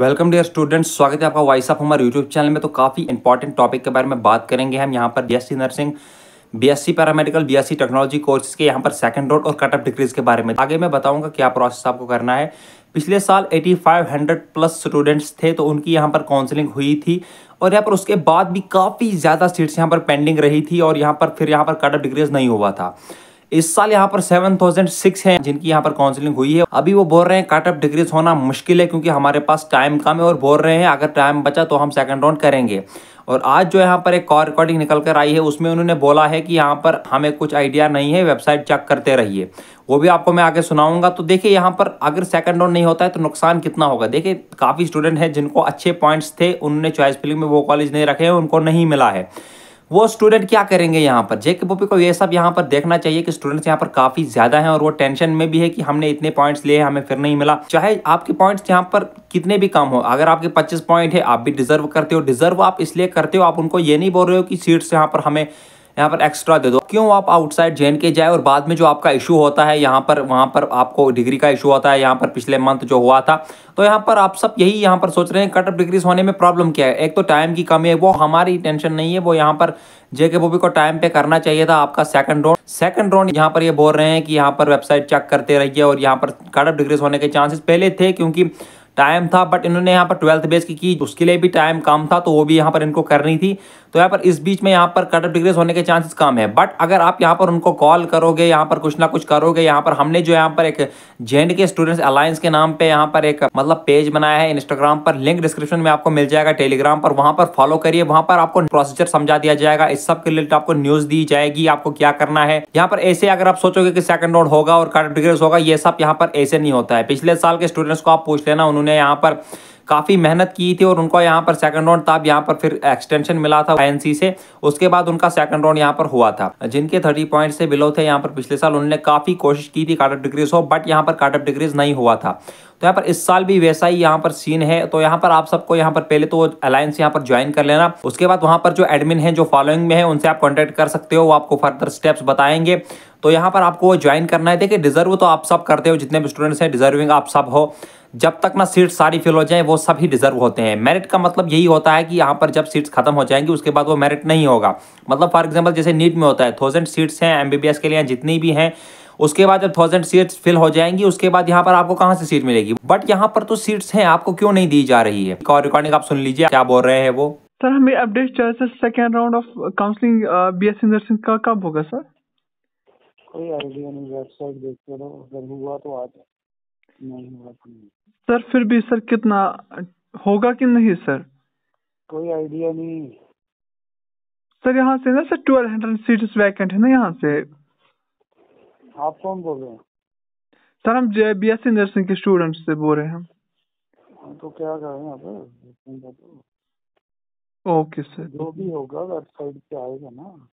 welcome dear students स्वागत है आपका वॉइस ऑफ हमारे यूट्यूब चैनल में तो काफ़ी इंपॉर्टेंट टॉपिक के बारे में बात करेंगे हम यहाँ पर BSc nursing BSc paramedical BSc technology courses के यहाँ पर सेकंड रोड और कटअप डिग्रीज के बारे में आगे मैं बताऊंगा क्या प्रोसेस आपको करना है पिछले साल हंड्रेड प्लस स्टूडेंट्स थे तो उनकी यहाँ पर काउंसलिंग हुई थी और यहाँ पर उसके बाद भी काफ़ी ज़्यादा सीट्स यहाँ पर पेंडिंग रही थी और यहाँ पर फिर यहाँ पर कटअप डिग्रीज नहीं हुआ था इस साल यहाँ पर सेवन थाउजेंड सिक्स है जिनकी यहाँ पर काउंसलिंग हुई है अभी वो बोल रहे हैं कटअप डिक्रीज होना मुश्किल है क्योंकि हमारे पास टाइम कम है और बोल रहे हैं अगर टाइम बचा तो हम सेकंड राउंड करेंगे और आज जो यहाँ पर एक कॉल रिकॉर्डिंग निकल कर आई है उसमें उन्होंने बोला है कि यहाँ पर हमें कुछ आइडिया नहीं है वेबसाइट चेक करते रहिए वो भी आपको मैं आगे सुनाऊंगा तो देखिए यहाँ पर अगर सेकंड राउंड नहीं होता है तो नुकसान कितना होगा देखिए काफ़ी स्टूडेंट हैं जिनको अच्छे पॉइंट्स थे उन्होंने चॉइस फिलिंग में वो कॉलेज नहीं रखे हैं उनको नहीं मिला है वो स्टूडेंट क्या करेंगे यहाँ पर जेके पोपी को ये सब यहाँ पर देखना चाहिए कि स्टूडेंट्स यहाँ पर काफी ज्यादा हैं और वो टेंशन में भी है कि हमने इतने पॉइंट्स लिए हमें फिर नहीं मिला चाहे आपके पॉइंट्स यहाँ पर कितने भी कम हो अगर आपके 25 पॉइंट है आप भी डिजर्व करते हो डिजर्व आप इसलिए करते हो आप उनको ये नहीं बोल रहे हो कि सीट्स यहाँ पर हमें यहाँ पर एक्स्ट्रा दे दो क्यों आप आउटसाइड जे के जाए और बाद में जो आपका इशू होता है यहाँ पर वहाँ पर आपको डिग्री का इशू होता है यहाँ पर पिछले मंथ जो हुआ था तो यहाँ पर आप सब यही यहाँ पर सोच रहे हैं कट ऑफ डिग्रीज होने में प्रॉब्लम क्या है एक तो टाइम की कमी है वो हमारी टेंशन नहीं है वो यहाँ पर जे के बॉबी को टाइम पे करना चाहिए था आपका सेकंड राउंड सेकंड राउंड यहाँ पर ये बोल रहे हैं कि यहाँ पर वेबसाइट चेक करते रहिए और यहाँ पर कट ऑफ डिग्रीज होने के चांसेस पहले थे क्योंकि टाइम था बट इन्होंने यहाँ पर ट्वेल्थ बेस की की उसके लिए भी टाइम कम था तो वो भी यहाँ पर इनको करनी थी तो यहाँ पर इस बीच में यहाँ पर कट ऑफ डिग्रेस होने के चांसेस कम है बट अगर आप यहाँ पर उनको कॉल करोगे यहाँ पर कुछ ना कुछ करोगे यहाँ पर हमने जो यहाँ पर एक जे के स्टूडेंट्स अलायंस के नाम पर यहाँ पर एक मतलब पेज बनाया है इंस्टाग्राम पर लिंक डिस्क्रिप्शन में आपको मिल जाएगा टेलीग्राम पर वहाँ पर फॉलो करिए वहाँ पर आपको प्रोसीजर समझा दिया जाएगा इस सब के रिलेटेड आपको न्यूज दी जाएगी आपको क्या करना है यहाँ पर ऐसे अगर आप सोचोगे कि सेकंड राउंड होगा और कट ऑफ डिग्रेस होगा ये सब यहाँ पर ऐसे नहीं होता है पिछले साल के स्टूडेंट्स को आप पूछ लेना उन्होंने ने यहाँ पर काफ़ी मेहनत की थी और उनको यहाँ पर सेकंड राउंड तब यहाँ पर फिर एक्सटेंशन मिला था आईएनसी से उसके बाद उनका सेकंड राउंड यहाँ पर हुआ था जिनके थर्टी पॉइंट से बिलो थे यहाँ पर पिछले साल उन्होंने काफ़ी कोशिश की थी काटअप डिग्रीज हो बट यहाँ पर काटअप डिग्रीज नहीं हुआ था तो यहाँ पर इस साल भी वैसा ही यहाँ पर सीन है तो यहाँ पर आप सबको यहाँ पर पहले तो अलायंस यहाँ पर ज्वाइन कर लेना उसके बाद वहाँ पर जो एडमिन है जो फॉलोइंग में है उनसे आप कॉन्टैक्ट कर सकते हो वो आपको फर्दर स्टेप्स बताएंगे तो यहाँ पर आपको ज्वाइन करना है देखिए डिजर्व तो आप सब करते हो जितने भी स्टूडेंट्स हैं डिजर्विंग आप सब हो जब तक ना सीट्स सारी फिल हो जाए वो सभी डिजर्व होते हैं मेरिट का मतलब यही होता है कि यहाँ पर जब सीट्स खत्म हो जाएंगी उसके बाद वो मेरिट नहीं होगा मतलब फॉर एग्जाम्पल जैसे नीट में होता है थाउजेंड सीट्स हैं एम के लिए जितनी भी हैं उसके बाद जब थाउजेंड सीट्स फिल हो जाएंगी उसके बाद यहाँ पर आपको कहाँ से सीट मिलेगी बट यहाँ पर तो सीट्स हैं आपको क्यों नहीं दी जा रही है और रिकॉर्डिंग आप सुन लीजिए क्या बोल रहे हैं वो सर हमें अपडेट चाहिए sir second round of counselling B S nursing का कब होगा सर कोई आइडिया नहीं वेबसाइट देखते रहो अगर हुआ तो आ जाए नहीं सर फिर भी सर कितना होगा कि नहीं सर कोई आइडिया नहीं सर यहाँ से ना sir twelve hundred seat vacant है ना यहाँ से आप कौन बोल रहे हैं सर हम J B S C nursing के स्टूडेंट से बोल रहे हैं तो क्या कर रहे हैं ओके सर जो भी होगा वेबसाइट पे आएगा ना